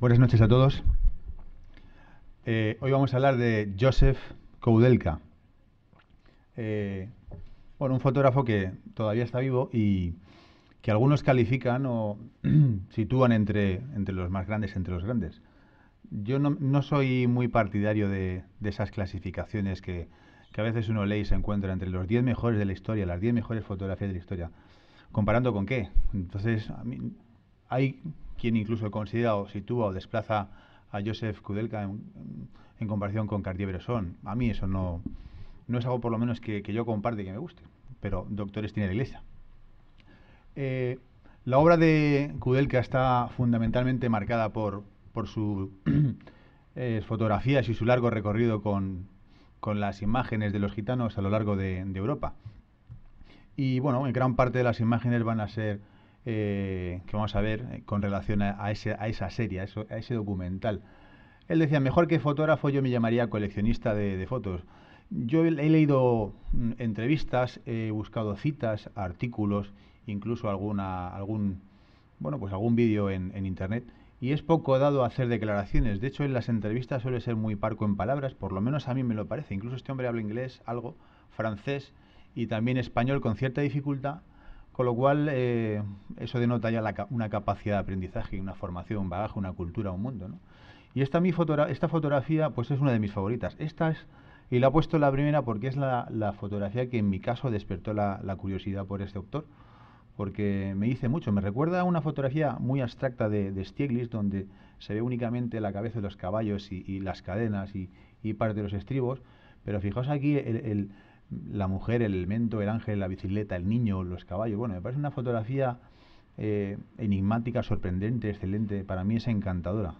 Buenas noches a todos. Eh, hoy vamos a hablar de Joseph Koudelka. Eh, bueno, un fotógrafo que todavía está vivo y que algunos califican o sitúan entre, entre los más grandes, entre los grandes. Yo no, soy muy partidario de, esas clasificaciones que, a veces uno lee y se encuentra entre los 10 mejores de la historia, las 10 mejores fotografías de la historia. ¿Comparando con qué? Entonces, hay quien incluso considera o sitúa o desplaza a Joseph Kudelka en, comparación con Cartier-Bresson. A mí eso no, no es algo por lo menos que, yo comparte y que me guste, pero doctores tiene la iglesia. Eh, la obra de Kudelka está fundamentalmente marcada por, por sus eh, fotografías y su largo recorrido con, las imágenes de los gitanos a lo largo de, de Europa. Y bueno, en gran parte de las imágenes van a ser eh, que vamos a ver eh, con relación a, esa serie, a, ese documental. Él decía, mejor que fotógrafo yo me llamaría coleccionista de, fotos. Yo he leído mm, entrevistas, he buscado citas, artículos, incluso alguna, algún, bueno, pues algún vídeo en, internet y es poco dado a hacer declaraciones. De hecho, en las entrevistas suele ser muy parco en palabras, por lo menos a mí me lo parece. Incluso este hombre habla inglés, algo, francés y también español con cierta dificultad, con lo cual, eh, eso denota ya una capacidad de aprendizaje, una formación, un bagaje, una cultura, un mundo. Y esta, mi esta fotografía pues es una de mis favoritas. Esta es, y la he puesto la primera porque es la, fotografía que en mi caso despertó la, curiosidad por este autor, porque me dice mucho. Me recuerda a una fotografía muy abstracta de, de Stieglitz, donde se ve únicamente la cabeza de los caballos y, las cadenas y, parte de los estribos, pero fijaos aquí el la mujer, el elemento, el ángel, la bicicleta, el niño, los caballos. Bueno, me parece una fotografía eh, enigmática, sorprendente, excelente. Para mí es encantadora.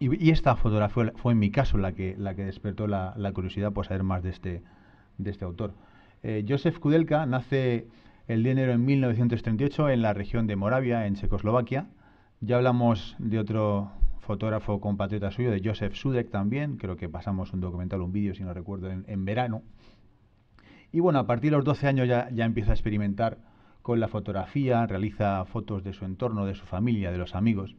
Y, esta fotografía fue, en mi caso la que, la que despertó la, curiosidad por saber más de este, de este autor. Eh, Josef Kudelka nace el día de enero de 1938 en la región de Moravia, en Checoslovaquia. Ya hablamos de otro fotógrafo compatriota suyo, de Josef Sudek también. Creo que pasamos un documental, un vídeo, si no recuerdo, en verano y bueno, a partir de los 12 años ya, empieza a experimentar con la fotografía, realiza fotos de su entorno, de su familia, de los amigos.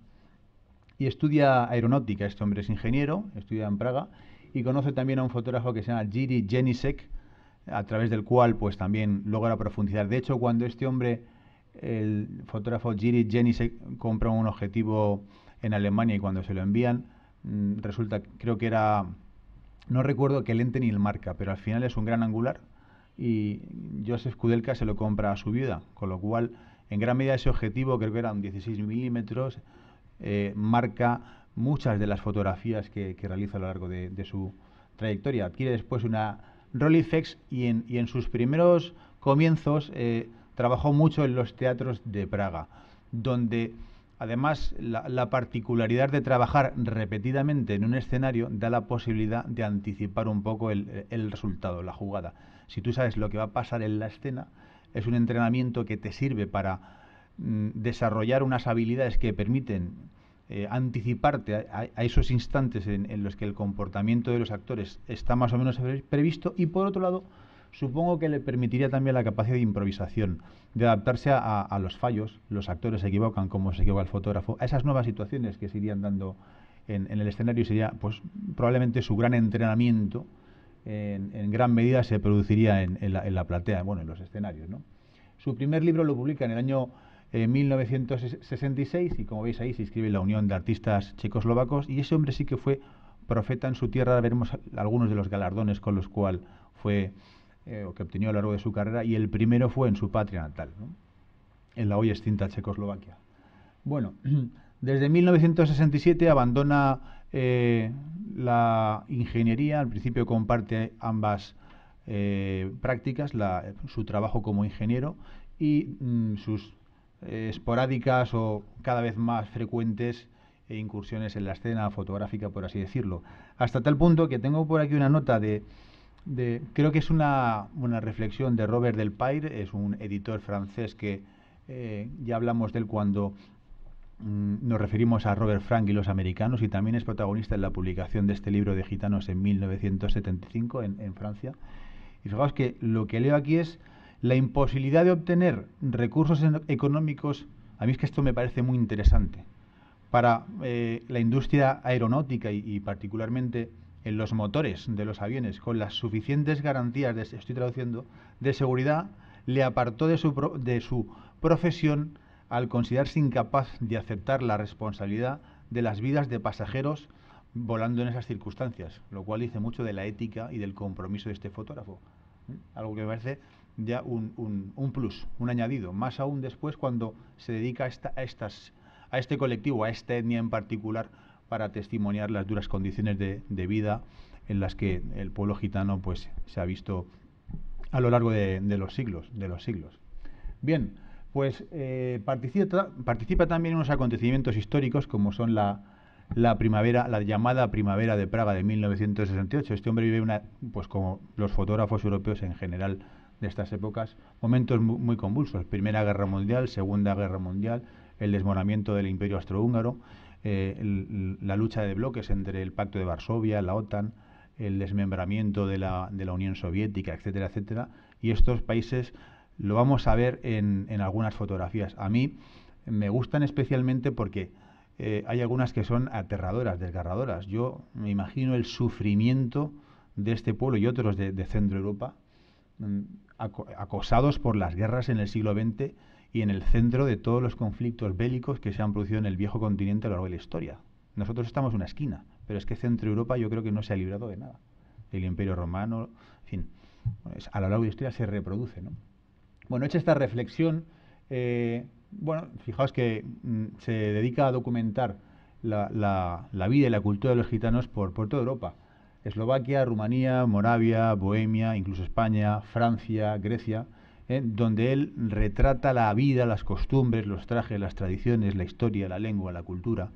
Y estudia aeronáutica, este hombre es ingeniero, estudia en Praga y conoce también a un fotógrafo que se llama Giri Jenisek, a través del cual pues también logra profundizar. De hecho, cuando este hombre, el fotógrafo Giri Jenisek, compra un objetivo en Alemania y cuando se lo envían, mm, resulta, creo que era, no recuerdo qué lente ni el marca, pero al final es un gran angular y Joseph Kudelka se lo compra a su viuda, con lo cual en gran medida ese objetivo, creo que eran 16 milímetros, eh, marca muchas de las fotografías que, realiza a lo largo de, su trayectoria. Adquiere después una Rolifex... y en, y en sus primeros comienzos eh, trabajó mucho en los teatros de Praga, donde además la, particularidad de trabajar repetidamente en un escenario da la posibilidad de anticipar un poco el resultado, la jugada si tú sabes lo que va a pasar en la escena, es un entrenamiento que te sirve para mm, desarrollar unas habilidades que permiten eh, anticiparte a, esos instantes en, los que el comportamiento de los actores está más o menos previsto y por otro lado supongo que le permitiría también la capacidad de improvisación, de adaptarse a, los fallos, los actores se equivocan como se equivoca el fotógrafo, a esas nuevas situaciones que se irían dando en, el escenario sería pues probablemente su gran entrenamiento en, gran medida se produciría en, la, platea, bueno, en los escenarios. ¿no? Su primer libro lo publica en el año 1966 eh, y como veis ahí se inscribe la Unión de Artistas Checoslovacos y ese hombre sí que fue profeta en su tierra, veremos algunos de los galardones con los cuales fue eh, o que obtenió a lo largo de su carrera y el primero fue en su patria natal, ¿no? en la hoy extinta Checoslovaquia. Bueno, desde 1967 abandona eh, la ingeniería al principio comparte ambas eh, prácticas, su trabajo como ingeniero y mm, sus eh, esporádicas o cada vez más frecuentes e incursiones en la escena fotográfica, por así decirlo. Hasta tal punto que tengo por aquí una nota de, creo que es una, reflexión de Robert Delpire, es un editor francés que ya hablamos del cuando Mm, nos referimos a Robert Frank y los americanos y también es protagonista en la publicación de este libro de gitanos en 1975 en, Francia. Y fijaos que lo que leo aquí es la imposibilidad de obtener recursos económicos, a mí es que esto me parece muy interesante, para eh, la industria aeronáutica y, particularmente en los motores de los aviones, con las suficientes garantías, de, estoy traduciendo, de seguridad, le apartó de su, de su profesión al considerarse incapaz de aceptar la responsabilidad de las vidas de pasajeros volando en esas circunstancias, lo cual dice mucho de la ética y del compromiso de este fotógrafo. ¿eh? Algo que me parece ya un, un, un, plus, un añadido, más aún después cuando se dedica a, esta, a, estas, a este colectivo, a esta etnia en particular, para testimoniar las duras condiciones de, de vida en las que el pueblo gitano pues, se ha visto a lo largo de, de los siglos. De los siglos. Bien, pues eh, participa, participa, también en unos acontecimientos históricos como son la, primavera, la llamada primavera de Praga de 1968. Este hombre vive una, pues como los fotógrafos europeos en general de estas épocas, momentos muy, convulsos: Primera Guerra Mundial, Segunda Guerra Mundial, el desmoronamiento del Imperio Austrohúngaro, eh, la lucha de bloques entre el Pacto de Varsovia, la OTAN, el desmembramiento de la, de la Unión Soviética, etcétera, etcétera. Y estos países lo vamos a ver en, algunas fotografías. A mí me gustan especialmente porque eh, hay algunas que son aterradoras, desgarradoras. Yo me imagino el sufrimiento de este pueblo y otros de, de Centro Europa, mm, acosados por las guerras en el siglo XX y en el centro de todos los conflictos bélicos que se han producido en el viejo continente a lo largo de la historia. Nosotros estamos en una esquina, pero es que Centro Europa yo creo que no se ha librado de nada. El Imperio Romano, en fin, pues, a lo largo de la historia se reproduce, ¿no? Bueno, hecha esta reflexión, eh, bueno, fijaos que mm, se dedica a documentar la, vida y la cultura de los gitanos por, por toda Europa. Eslovaquia, Rumanía, Moravia, Bohemia, incluso España, Francia, Grecia, eh, donde él retrata la vida, las costumbres, los trajes, las tradiciones, la historia, la lengua, la cultura,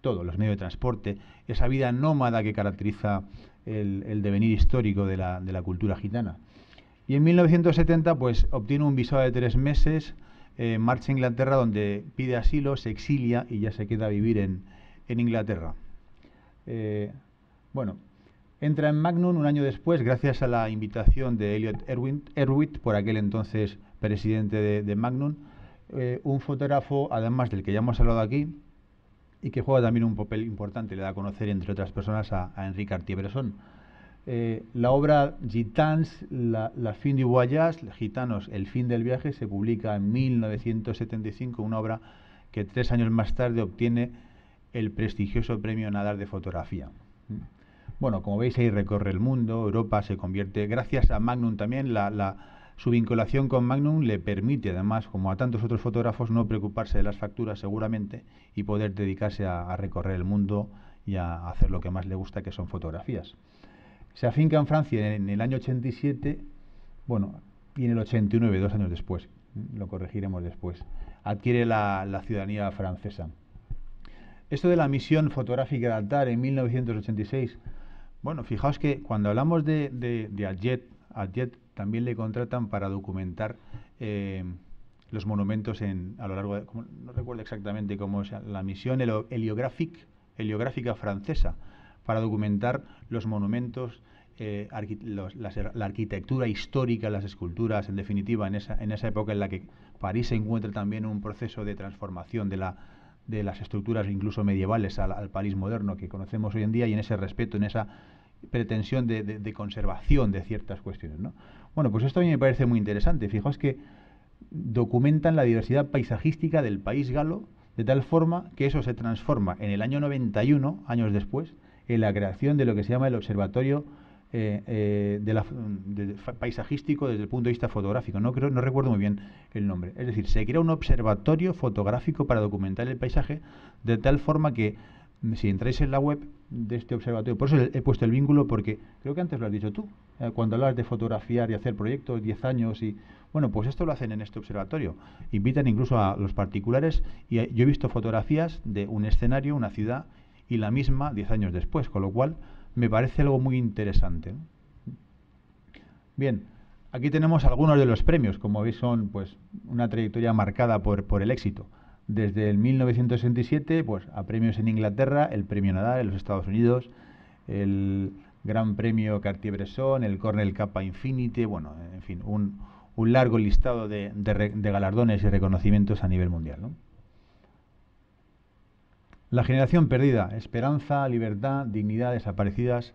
todos los medios de transporte, esa vida nómada que caracteriza el, devenir histórico de la cultura gitana. Y en 1970 pues obtiene un visado de tres meses, eh, marcha a Inglaterra donde pide asilo, se exilia y ya se queda a vivir en, Inglaterra. Eh, bueno, entra en Magnum un año después gracias a la invitación de Elliot Erwitt, por aquel entonces presidente de, Magnum, eh, un fotógrafo además del que ya hemos hablado aquí y que juega también un papel importante, le da a conocer entre otras personas a, a Enrique Bresson, eh, la obra Gitans, la, fin du voyage, Gitanos, el fin del viaje, se publica en 1975, una obra que tres años más tarde obtiene el prestigioso premio Nadar de fotografía. Bueno, como veis ahí recorre el mundo, Europa se convierte, gracias a Magnum también, la, su vinculación con Magnum le permite además, como a tantos otros fotógrafos, no preocuparse de las facturas seguramente y poder dedicarse a recorrer el mundo y a hacer lo que más le gusta, que son fotografías. Se afinca en Francia en el año 87, bueno, y en el 89, dos años después, mm, lo corregiremos después. Adquiere la, ciudadanía francesa. Esto de la misión fotográfica de altar en 1986, bueno, fijaos que cuando hablamos de, de, de Adjet, Adjet también le contratan para documentar eh, los monumentos en, a lo largo de, no recuerdo exactamente cómo es la misión heliográfica francesa, para documentar los monumentos, eh, la, arquitectura histórica, las esculturas, en definitiva, en esa, época en la que París se encuentra también un proceso de transformación de las estructuras incluso medievales al, París moderno que conocemos hoy en día y en ese respeto, en esa pretensión de, conservación de ciertas cuestiones. Bueno, pues esto a mí me parece muy interesante. Fijaos que documentan la diversidad paisajística del país galo de tal forma que eso se transforma en el año 91, años después, en la creación de lo que se llama el observatorio eh, eh, de paisajístico desde el punto de vista fotográfico. No, creo, no recuerdo muy bien el nombre. Es decir, se crea un observatorio fotográfico para documentar el paisaje de tal forma que mm, si entráis en la web de este observatorio, por eso he puesto el vínculo porque creo que antes lo has dicho tú, eh, cuando hablas de fotografiar y hacer proyectos 10 años y bueno, pues esto lo hacen en este observatorio. Invitan incluso a los particulares y yo he visto fotografías de un escenario, una ciudad y la misma 10 años después, con lo cual me parece algo muy interesante. Bien, aquí tenemos algunos de los premios, como veis son pues una trayectoria marcada por, por el éxito. Desde el 1967 pues, a premios en Inglaterra, el premio Nadal en los Estados Unidos, el Gran Premio Cartier-Bresson, el Cornell Kappa Infinity, bueno, en fin, un, un largo listado de, de galardones y reconocimientos a nivel mundial. ¿no? La generación perdida, esperanza, libertad, dignidad desaparecidas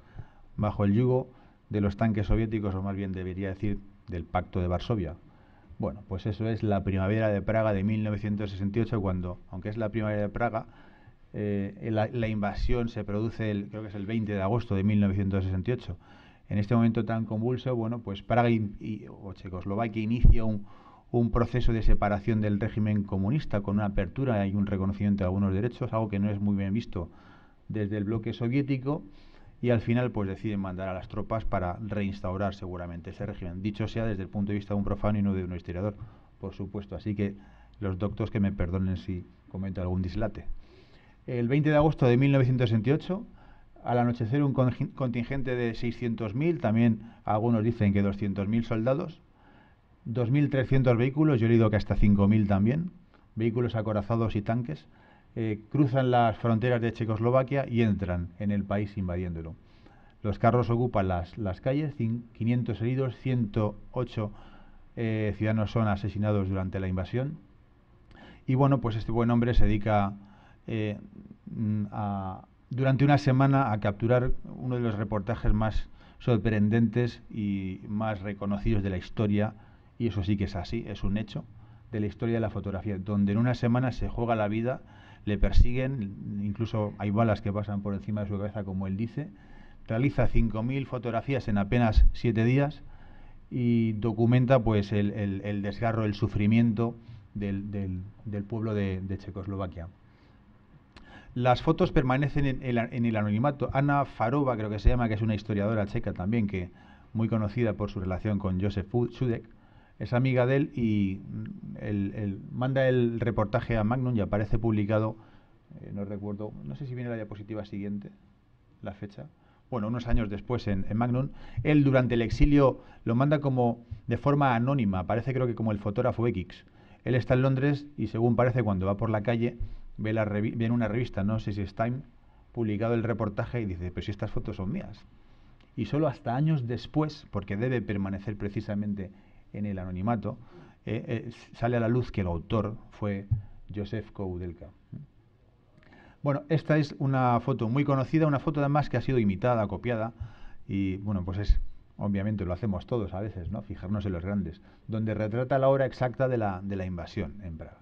bajo el yugo de los tanques soviéticos, o más bien debería decir del Pacto de Varsovia. Bueno, pues eso es la primavera de Praga de 1968, cuando, aunque es la primavera de Praga, eh, la, invasión se produce, el, creo que es el 20 de agosto de 1968. En este momento tan convulso, bueno, pues Praga y, o Checoslovaquia inicia un, un proceso de separación del régimen comunista con una apertura y un reconocimiento de algunos derechos, algo que no es muy bien visto desde el bloque soviético y al final pues deciden mandar a las tropas para reinstaurar seguramente ese régimen, dicho sea desde el punto de vista de un profano y no de un historiador, por supuesto, así que los doctos que me perdonen si comento algún dislate. El 20 de agosto de 1968, al anochecer un contingente de 600.000, también algunos dicen que 200.000 soldados, 2.300 vehículos, yo he leído que hasta 5.000 también, vehículos acorazados y tanques, eh, cruzan las fronteras de Checoslovaquia y entran en el país invadiéndolo. Los carros ocupan las, las calles, 500 heridos, 108 eh, ciudadanos son asesinados durante la invasión. Y bueno, pues este buen hombre se dedica eh, durante una semana a capturar uno de los reportajes más sorprendentes y más reconocidos de la historia y eso sí que es así, es un hecho, de la historia de la fotografía, donde en una semana se juega la vida, le persiguen, incluso hay balas que pasan por encima de su cabeza, como él dice, realiza 5.000 fotografías en apenas siete días y documenta pues el, desgarro, el sufrimiento del, pueblo de, Checoslovaquia. Las fotos permanecen en el, anonimato. Ana Farova, creo que se llama, que es una historiadora checa también, que muy conocida por su relación con Josef Sudek, es amiga de él y manda el reportaje a Magnum y aparece publicado, eh, no recuerdo, no sé si viene la diapositiva siguiente, la fecha, bueno, unos años después en, Magnum, él durante el exilio lo manda como de forma anónima, parece creo que como el fotógrafo X. Él está en Londres y según parece cuando va por la calle ve, la una revista, no sé si es Time, publicado el reportaje y dice, pero pues si estas fotos son mías. Y solo hasta años después, porque debe permanecer precisamente en el anonimato, eh, eh, sale a la luz que el autor fue Josef Koudelka. Bueno, esta es una foto muy conocida, una foto además que ha sido imitada, copiada, y bueno, pues es, obviamente lo hacemos todos a veces, ¿no? Fijarnos en los grandes, donde retrata la hora exacta de la, de la invasión en Praga,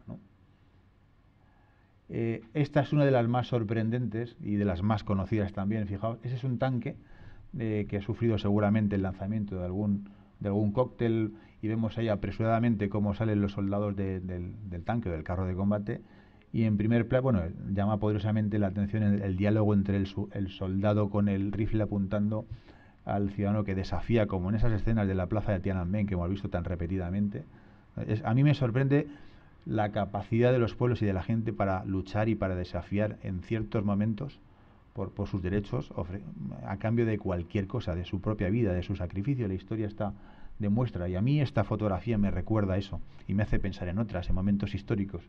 eh, esta es una de las más sorprendentes y de las más conocidas también, fijaos, ese es un tanque que ha sufrido seguramente el lanzamiento de algún, de algún cóctel y vemos ahí apresuradamente cómo salen los soldados del, tanque o del carro de combate. Y en primer plano, bueno, llama poderosamente la atención el, diálogo entre el, soldado con el rifle apuntando al ciudadano que desafía, como en esas escenas de la plaza de Tiananmen que hemos visto tan repetidamente. a mí me sorprende la capacidad de los pueblos y de la gente para luchar y para desafiar en ciertos momentos por, sus derechos a cambio de cualquier cosa, de su propia vida, de su sacrificio. La historia está demuestra. Y a mí esta fotografía me recuerda eso y me hace pensar en otras, en momentos históricos.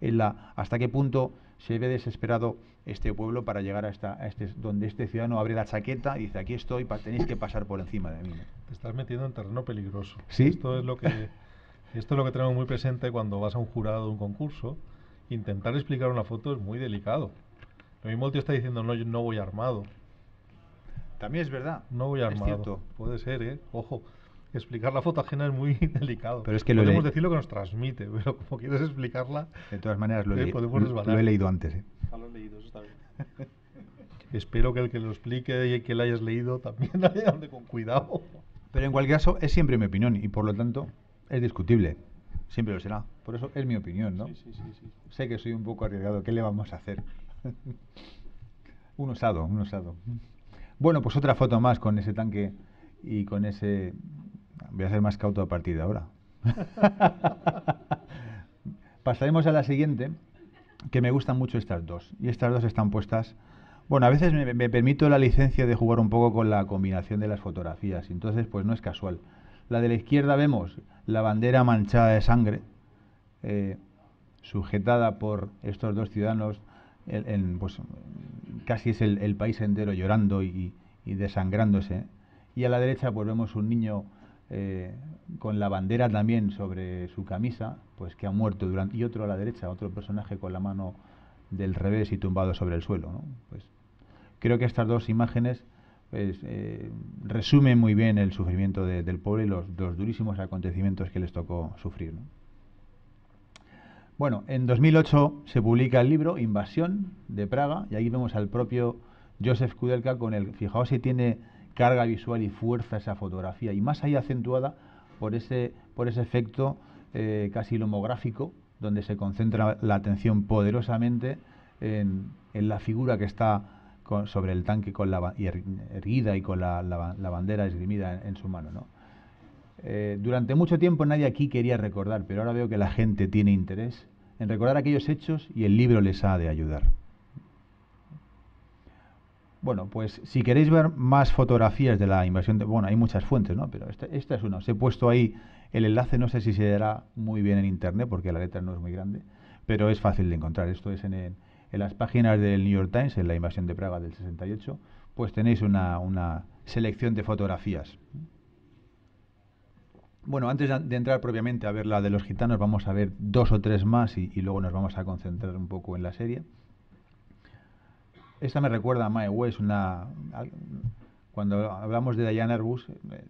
En la, hasta qué punto se ve desesperado este pueblo para llegar a, esta, este, donde este ciudadano abre la chaqueta y dice, aquí estoy, tenéis que pasar por encima de mí. Te estás metiendo en terreno peligroso. Esto es lo que... Esto es lo que tenemos muy presente cuando vas a un jurado de un concurso. Intentar explicar una foto es muy delicado. Lo mismo el tío está diciendo, no, no voy armado. También es verdad. No voy armado. Es cierto. Puede ser, ¿eh? Ojo explicar la foto ajena es muy delicado. Pero es que lo Podemos decir lo que nos transmite, pero como quieres explicarla. De todas maneras, lo, he, eh, lo he leído antes. ¿eh? leído, eso está Espero que el que lo explique y que lo hayas leído también haya ande con cuidado. Pero en cualquier caso, es siempre mi opinión y por lo tanto es discutible. Siempre lo será. Por eso es mi opinión, ¿no? Sí, sí, sí, sí. Sé que soy un poco arriesgado. ¿Qué le vamos a hacer? un osado, un osado. Bueno, pues otra foto más con ese tanque y con ese Voy a ser más cauto a partir de ahora. Pasaremos a la siguiente, que me gustan mucho estas dos. Y estas dos están puestas. Bueno, a veces me, permito la licencia de jugar un poco con la combinación de las fotografías. Entonces, pues no es casual. La de la izquierda vemos la bandera manchada de sangre, eh, sujetada por estos dos ciudadanos. En, pues, casi es el, país entero llorando y, y desangrándose. Y a la derecha, pues vemos un niño eh, con la bandera también sobre su camisa, pues que ha muerto durante... Y otro a la derecha, otro personaje con la mano del revés y tumbado sobre el suelo. Pues creo que estas dos imágenes pues, eh, resumen muy bien el sufrimiento del pobre y los, durísimos acontecimientos que les tocó sufrir. Bueno, en 2008 se publica el libro Invasión de Praga y ahí vemos al propio Josef Kudelka con el, fijaos si tiene carga visual y fuerza esa fotografía, y más ahí acentuada por ese, por ese efecto eh, casi lomográfico, donde se concentra la atención poderosamente en, la figura que está sobre el tanque con la, er, erguida y con la, bandera esgrimida en, su mano. Eh, durante mucho tiempo nadie aquí quería recordar, pero ahora veo que la gente tiene interés en recordar aquellos hechos y el libro les ha de ayudar. Bueno, pues si queréis ver más fotografías de la invasión de, bueno, hay muchas fuentes, ¿no? Pero esta, es una. Os he puesto ahí el enlace, no sé si se dará muy bien en internet porque la letra no es muy grande, pero es fácil de encontrar. Esto es en, las páginas del New York Times, en la invasión de Praga del 68, pues tenéis una, selección de fotografías. Bueno, antes de entrar propiamente a ver la de los gitanos, vamos a ver dos o tres más y luego nos vamos a concentrar un poco en la serie esta me recuerda a Mae una... Cuando hablamos de Diane Arbus, eh,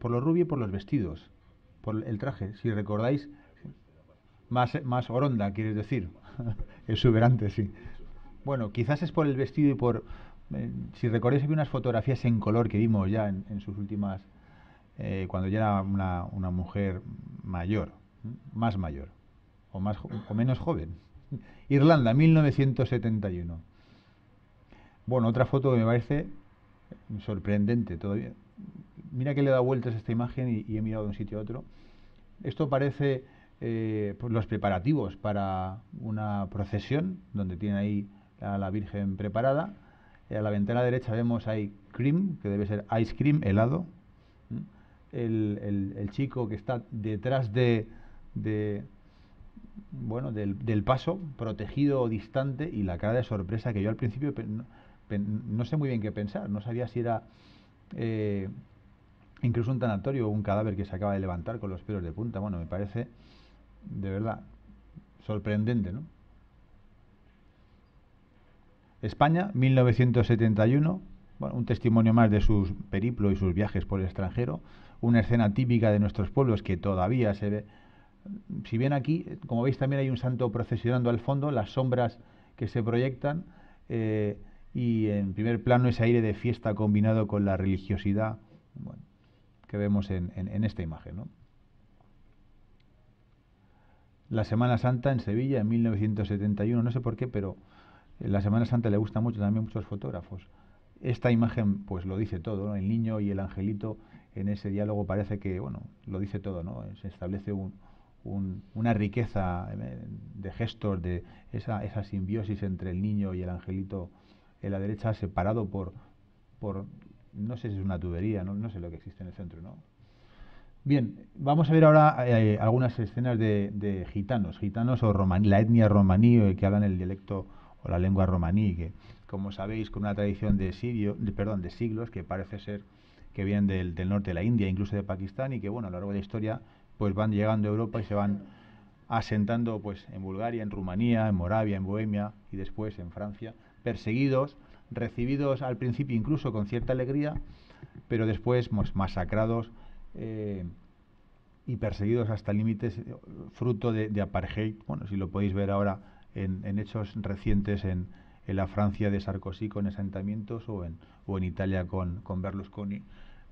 por lo rubio y por los vestidos, por el traje, si recordáis, más, más oronda, quieres decir, exuberante, sí. Bueno, quizás es por el vestido y por... Eh, si recordáis, había unas fotografías en color que vimos ya en, sus últimas... Eh, cuando ya era una, una mujer mayor, más mayor, o, más, o menos joven. Irlanda, 1971. Bueno, otra foto que me parece sorprendente todavía. Mira que le he dado vueltas a esta imagen y, he mirado de un sitio a otro. Esto parece eh, pues, los preparativos para una procesión, donde tiene ahí a la Virgen preparada. A la ventana derecha vemos ahí cream, que debe ser ice cream, helado. El, chico que está detrás de, de bueno, del, del, paso, protegido o distante, y la cara de sorpresa que yo al principio no sé muy bien qué pensar, no sabía si era eh, incluso un tanatorio o un cadáver que se acaba de levantar con los pelos de punta. Bueno, me parece de verdad sorprendente, ¿no? España, 1971, bueno, un testimonio más de sus periplo y sus viajes por el extranjero, una escena típica de nuestros pueblos que todavía se ve. Si bien aquí, como veis, también hay un santo procesionando al fondo, las sombras que se proyectan, eh, y en primer plano ese aire de fiesta combinado con la religiosidad que vemos en, esta imagen. La Semana Santa en Sevilla en 1971, no sé por qué, pero la Semana Santa le gusta mucho también a muchos fotógrafos. Esta imagen pues lo dice todo, el niño y el angelito en ese diálogo parece que bueno lo dice todo, ¿no? se establece una riqueza eh, de gestos, de esa, esa simbiosis entre el niño y el angelito en la derecha separado por, por no sé si es una tubería, no, sé lo que existe en el centro, ¿no? Bien, vamos a ver ahora eh, algunas escenas de, gitanos, gitanos o romaní, la etnia romaní eh, que hablan el dialecto o la lengua romaní, que como sabéis con una tradición de, sirio, perdón, de siglos que parece ser que vienen del, del, norte de la India, incluso de Pakistán, y que bueno, a lo largo de la historia pues van llegando a Europa y se van asentando pues en Bulgaria, en Rumanía, en Moravia, en Bohemia y después en Francia perseguidos, recibidos al principio incluso con cierta alegría, pero después pues, masacrados eh, y perseguidos hasta límites, eh, fruto de, apartheid. Bueno, si lo podéis ver ahora en, hechos recientes en, la Francia de Sarkozy con asentamientos o en, Italia con, Berlusconi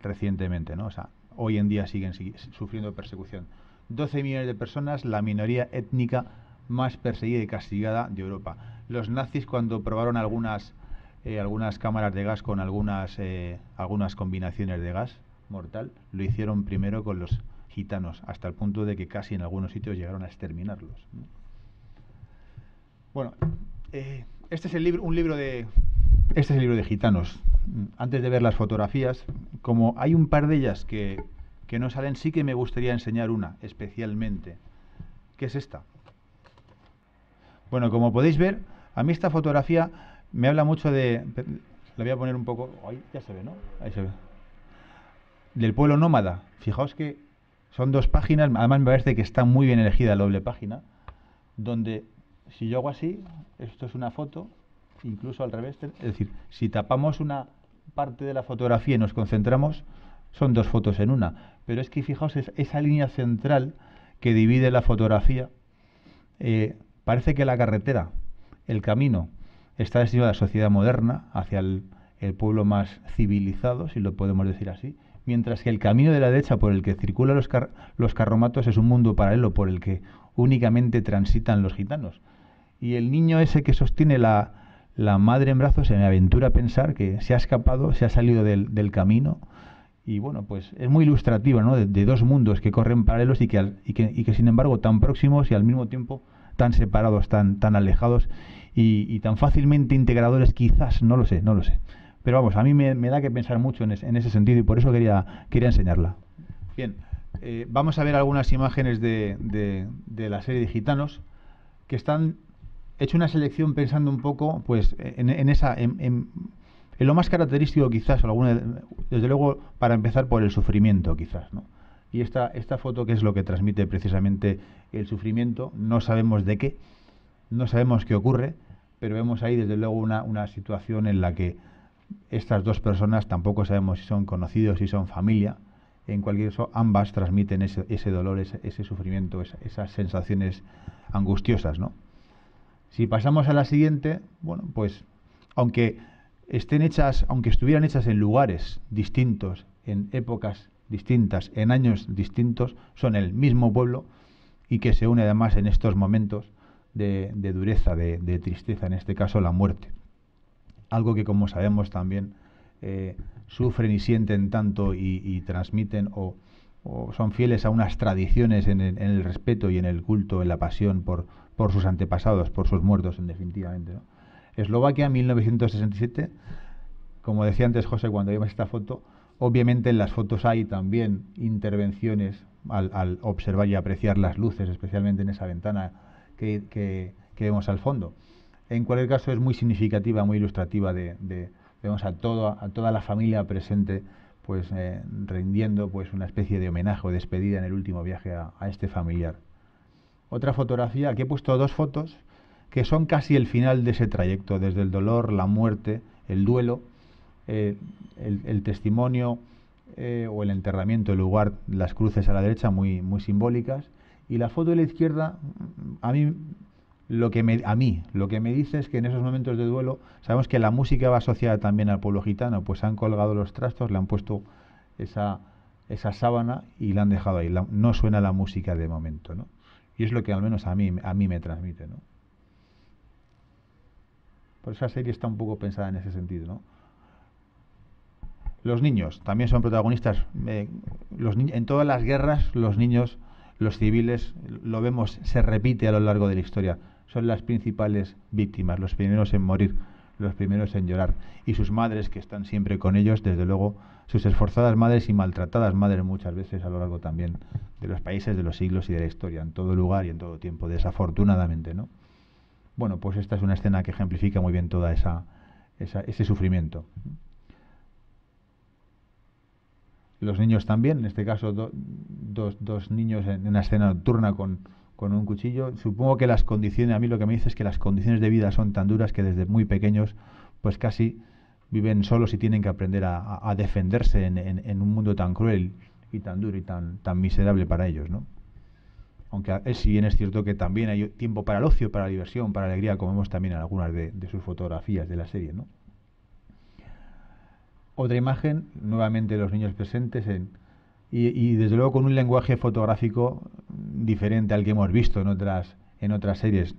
recientemente, ¿no? O sea, hoy en día siguen, siguen sufriendo persecución. 12 millones de personas, la minoría étnica más perseguida y castigada de Europa. Los nazis cuando probaron algunas, eh, algunas cámaras de gas con algunas, eh, algunas combinaciones de gas mortal, lo hicieron primero con los gitanos, hasta el punto de que casi en algunos sitios llegaron a exterminarlos. Bueno, eh, este es el libro, un libro de... Este es el libro de gitanos. Antes de ver las fotografías, como hay un par de ellas que, que no salen, sí que me gustaría enseñar una especialmente, que es esta. Bueno, como podéis ver, a mí esta fotografía me habla mucho de... La voy a poner un poco... Ahí ya se ve, ¿no? Ahí se ve. Del pueblo nómada. Fijaos que son dos páginas, además me parece que está muy bien elegida la doble página, donde si yo hago así, esto es una foto, incluso al revés, es decir, si tapamos una parte de la fotografía y nos concentramos, son dos fotos en una. Pero es que fijaos, esa línea central que divide la fotografía, eh, Parece que la carretera, el camino, está destinado a la sociedad moderna, hacia el, pueblo más civilizado, si lo podemos decir así, mientras que el camino de la derecha por el que circulan los, los, carromatos es un mundo paralelo por el que únicamente transitan los gitanos. Y el niño ese que sostiene la, madre en brazos se me aventura a pensar que se ha escapado, se ha salido del, camino. Y bueno, pues es muy ilustrativo, ¿no? De, dos mundos que corren paralelos y que, que, y que sin embargo tan próximos y al mismo tiempo tan separados, tan, tan alejados y, tan fácilmente integradores, quizás, no lo sé, no lo sé. Pero vamos, a mí me, da que pensar mucho en, ese sentido y por eso quería, quería enseñarla. Bien, eh, vamos a ver algunas imágenes de, de, la serie de gitanos que están he hecho una selección pensando un poco pues en, en esa en, lo más característico quizás alguna, desde luego para empezar por el sufrimiento quizás no y esta, esta foto, que es lo que transmite precisamente el sufrimiento, no sabemos de qué, no sabemos qué ocurre, pero vemos ahí desde luego una, una situación en la que estas dos personas tampoco sabemos si son conocidos, si son familia. En cualquier caso, ambas transmiten ese, ese dolor, ese, sufrimiento, esas sensaciones angustiosas, ¿no? Si pasamos a la siguiente, bueno, pues aunque estén hechas, aunque estuvieran hechas en lugares distintos, en épocas distintas, en años distintos, son el mismo pueblo y que se une además en estos momentos de, dureza, de, tristeza, en este caso la muerte. Algo que como sabemos también eh, sufren y sienten tanto y, transmiten o, son fieles a unas tradiciones en el, respeto y en el culto, en la pasión por, sus antepasados, por sus muertos, en definitivamente. Eslovaquia, 1967, como decía antes José cuando vimos esta foto, Obviamente en las fotos hay también intervenciones al, observar y apreciar las luces, especialmente en esa ventana que, vemos al fondo. En cualquier caso es muy significativa, muy ilustrativa de, vemos a, a toda la familia presente pues eh, rindiendo pues una especie de homenaje o despedida en el último viaje a, a, este familiar. Otra fotografía, aquí he puesto dos fotos que son casi el final de ese trayecto, desde el dolor, la muerte, el duelo eh, el, testimonio eh, o el enterramiento, el lugar, las cruces a la derecha muy, muy simbólicas. Y la foto de la izquierda, a mí lo que me, a mí lo que me dice es que en esos momentos de duelo sabemos que la música va asociada también al pueblo gitano pues han colgado los trastos le han puesto esa, esa sábana y la han dejado ahí no suena la música de momento ¿no? y es lo que al menos a mí a mí me transmite ¿no? por pues esa serie está un poco pensada en ese sentido ¿no? Los niños también son protagonistas. Eh, los en todas las guerras, los niños, los civiles, lo vemos, se repite a lo largo de la historia. Son las principales víctimas, los primeros en morir, los primeros en llorar. Y sus madres, que están siempre con ellos, desde luego, sus esforzadas madres y maltratadas madres muchas veces a lo largo también de los países, de los siglos y de la historia, en todo lugar y en todo tiempo, desafortunadamente, ¿no? Bueno, pues esta es una escena que ejemplifica muy bien toda esa, esa ese sufrimiento los niños también, en este caso dos, dos, niños en una escena nocturna con, un cuchillo. Supongo que las condiciones, a mí lo que me dice es que las condiciones de vida son tan duras que desde muy pequeños pues casi viven solos y tienen que aprender a, defenderse en, un mundo tan cruel y tan duro y tan, tan miserable para ellos, ¿no? Aunque si bien es cierto que también hay tiempo para el ocio, para la diversión, para la alegría, como vemos también en algunas de, de sus fotografías de la serie, ¿no? otra imagen, nuevamente los niños presentes en, y, desde luego con un lenguaje fotográfico diferente al que hemos visto en otras, en otras series.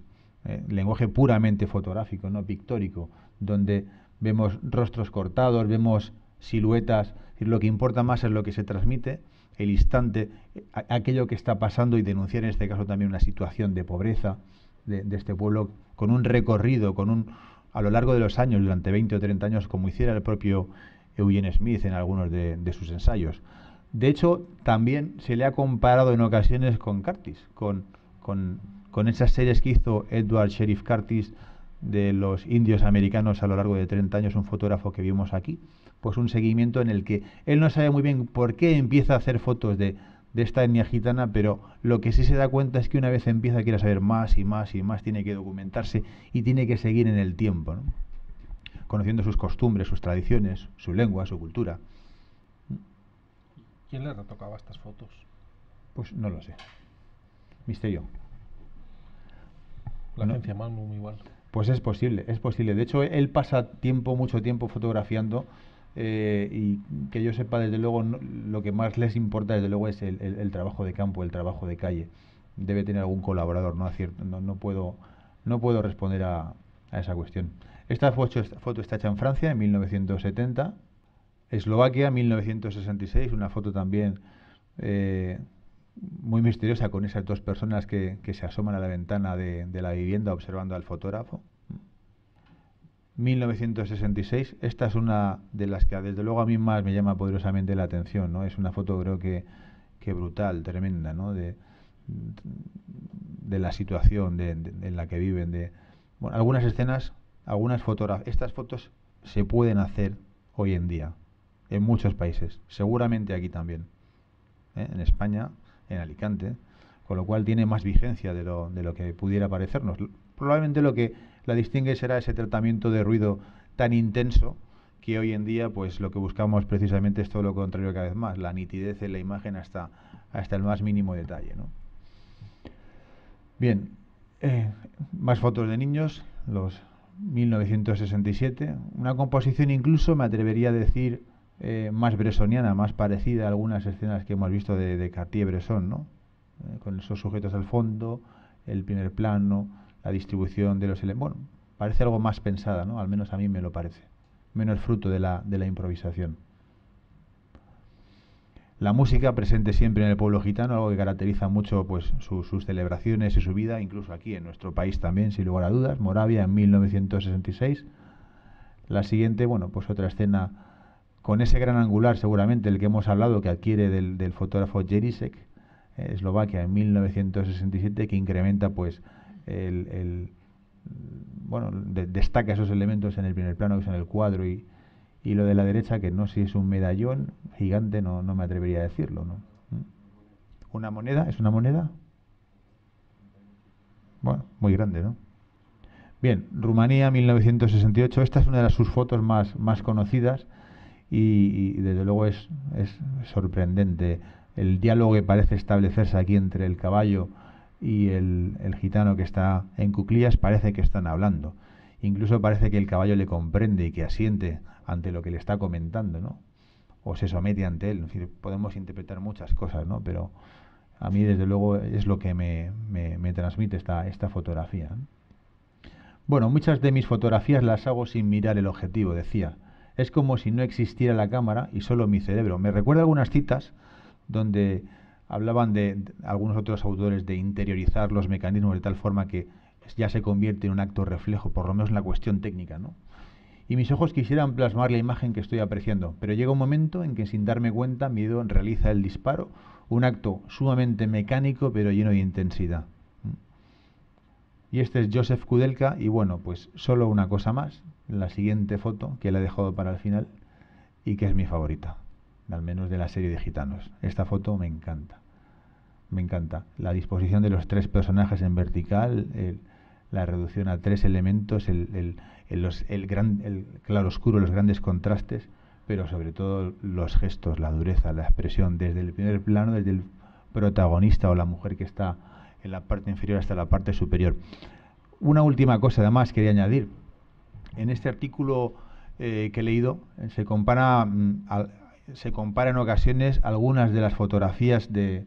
Eh, lenguaje puramente fotográfico, no pictórico, donde vemos rostros cortados, vemos siluetas, lo que importa más es lo que se transmite, el instante, aquello que está pasando y denunciar en este caso también una situación de pobreza de, este pueblo con un recorrido, con un a lo largo de los años, durante 20 o 30 años, como hiciera el propio Eugene Smith en algunos de, sus ensayos. De hecho, también se le ha comparado en ocasiones con Curtis, con, esas series que hizo Edward Sheriff Curtis de los indios americanos a lo largo de 30 años, un fotógrafo que vimos aquí, pues un seguimiento en el que él no sabe muy bien por qué empieza a hacer fotos de, esta etnia gitana, pero lo que sí se da cuenta es que una vez empieza quiere saber más y más y más, tiene que documentarse y tiene que seguir en el tiempo conociendo sus costumbres, sus tradiciones, su lengua, su cultura. ¿Quién le retocaba estas fotos? Pues no lo sé. Misterio. La agencia Magnum igual. Pues es posible, es posible. De hecho, él pasa tiempo, mucho tiempo fotografiando eh, y que yo sepa, desde luego, lo que más les importa, desde luego, es el, trabajo de campo, el trabajo de calle. Debe tener algún colaborador, no, no puedo, no puedo responder a esa cuestión. Esta foto, está hecha en Francia en 1970, Eslovaquia 1966, una foto también eh, muy misteriosa con esas dos personas que, se asoman a la ventana de, la vivienda observando al fotógrafo. 1966, esta es una de las que desde luego a mí más me llama poderosamente la atención, ¿no? Es una foto creo que, que brutal, tremenda, ¿no? De, la situación en la que viven, de algunas escenas algunas fotografías. Estas fotos se pueden hacer hoy en día en muchos países, seguramente aquí también, ¿eh? en España, en Alicante, con lo cual tiene más vigencia de lo, de lo que pudiera parecernos. Probablemente lo que la distingue será ese tratamiento de ruido tan intenso que hoy en día pues lo que buscamos precisamente es todo lo contrario cada vez más, la nitidez en la imagen hasta, hasta el más mínimo detalle. ¿no? Bien, eh, más fotos de niños, los 1967. Una composición incluso, me atrevería a decir, eh, más bresoniana, más parecida a algunas escenas que hemos visto de, Cartier-Bresson, ¿no? Eh, con esos sujetos al fondo, el primer plano, la distribución de los elementos. Bueno, parece algo más pensada, ¿no? Al menos a mí me lo parece. Menos fruto de la, de la improvisación. La música presente siempre en el pueblo gitano, algo que caracteriza mucho pues, sus celebraciones y su vida, incluso aquí en nuestro país también, sin lugar a dudas. Moravia en 1966. La siguiente, bueno, pues otra escena con ese gran angular, seguramente el que hemos hablado, que adquiere del, del fotógrafo Jerisek, eh, Eslovaquia en 1967, que incrementa pues el, el bueno, destaca esos elementos en el primer plano, que son el cuadro y, y lo de la derecha, que no sé si es un medallón gigante, no, no me atrevería a decirlo. ¿no? ¿Mm? ¿Una moneda? ¿Es una moneda? Bueno, muy grande, ¿no? Bien, Rumanía 1968. Esta es una de sus fotos más, más conocidas y, desde luego es, es, sorprendente el diálogo que parece establecerse aquí entre el caballo y el, el gitano que está en cuclillas. Parece que están hablando. Incluso parece que el caballo le comprende y que asiente ante lo que le está comentando, ¿no? O se somete ante él. podemos interpretar muchas cosas, ¿no? Pero a mí, desde luego, es lo que me, me, transmite esta, esta fotografía. Bueno, muchas de mis fotografías las hago sin mirar el objetivo, decía. Es como si no existiera la cámara y solo mi cerebro. Me recuerda algunas citas donde hablaban de algunos otros autores de interiorizar los mecanismos de tal forma que ya se convierte en un acto reflejo, por lo menos en la cuestión técnica, ¿no? Y mis ojos quisieran plasmar la imagen que estoy apreciando, pero llega un momento en que sin darme cuenta mi dedo realiza el disparo, un acto sumamente mecánico pero lleno de intensidad. Y este es Joseph Kudelka y bueno, pues solo una cosa más, la siguiente foto que le he dejado para el final y que es mi favorita, al menos de la serie de gitanos. Esta foto me encanta, me encanta. La disposición de los tres personajes en vertical, el, la reducción a tres elementos, el, el, el, los, claro oscuro, los grandes contrastes, pero sobre todo los gestos, la dureza, la expresión, desde el primer plano, desde el protagonista o la mujer que está en la parte inferior hasta la parte superior. Una última cosa, además, quería añadir. En este artículo eh, que he leído eh, se compara, mm, se compara en ocasiones algunas de las fotografías de,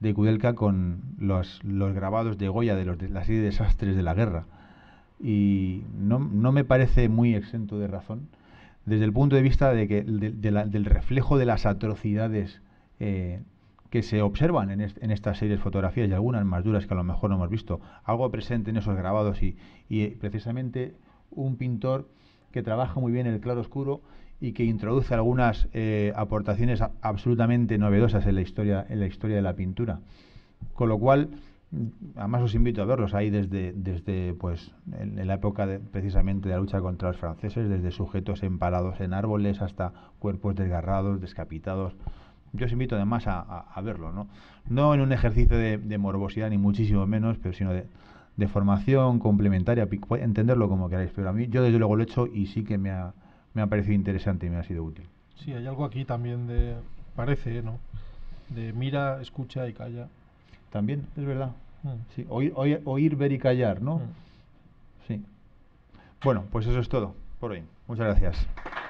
de Kudelka con los, los grabados de Goya de, los, de la serie de Desastres de la Guerra. Y no, no, me parece muy exento de razón desde el punto de vista de que, del reflejo de las atrocidades eh, que se observan en, estas series fotografías y algunas más duras que a lo mejor no hemos visto. Algo presente en esos grabados y, y eh, precisamente un pintor que trabaja muy bien el claro oscuro y que introduce algunas eh, aportaciones absolutamente novedosas en la, historia, en la historia de la pintura. Con lo cual, mm, además os invito a verlos ahí desde, desde pues, en, la época de, precisamente de la lucha contra los franceses, desde sujetos emparados en árboles hasta cuerpos desgarrados, descapitados. Yo os invito además a, verlo, ¿no? No en un ejercicio de, morbosidad, ni muchísimo menos, pero sino de, de formación complementaria, entenderlo como queráis, pero a mí yo desde luego lo he hecho y sí que me ha, me ha parecido interesante y me ha sido útil. Sí, hay algo aquí también de, parece, ¿no? De mira, escucha y calla. También, es verdad. Mm. Sí, oír, ver y callar, ¿no? Mm. Sí. Bueno, pues eso es todo por hoy. Muchas gracias.